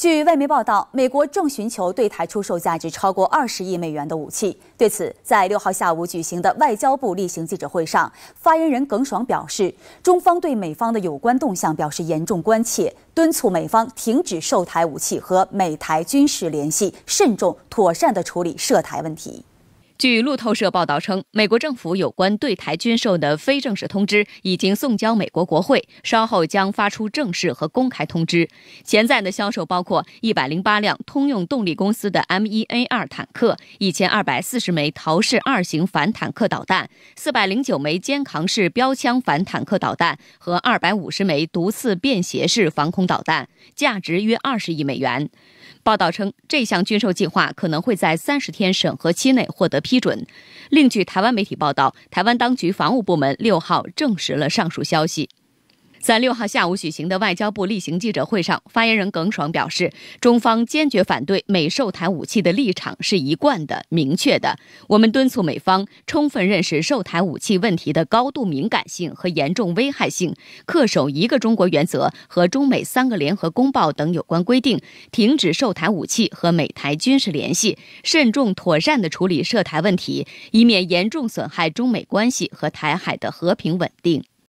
据外媒报道，美国正寻求对台出售价值超过二十亿美元的武器。对此，在六号下午举行的外交部例行记者会上，发言人耿爽表示，中方对美方的有关动向表示严重关切，敦促美方停止售台武器和美台军事联系，慎重妥善地处理涉台问题。据路透社报道称，美国政府有关对台军售的非正式通知已经送交美国国会，稍后将发出正式和公开通知。潜在的销售包括一百零八辆通用动力公司的 M1A2 坦克、一千二百四十枚陶式二型反坦克导弹、四百零九枚肩扛式标枪反坦克导弹和二百五十枚毒刺便携式防空导弹，价值约二十亿美元。报道称，这项军售计划可能会在三十天审核期内获得。批准。另据台湾媒体报道，台湾当局防务部门六号证实了上述消息。在六号下午举行的外交部例行记者会上，发言人耿爽表示，中方坚决反对美售台武器的立场是一贯的、明确的。我们敦促美方充分认识售台武器问题的高度敏感性和严重危害性，恪守一个中国原则和中美三个联合公报等有关规定，停止售台武器和美台军事联系，慎重妥善地处理涉台问题，以免严重损害中美关系和台海的和平稳定。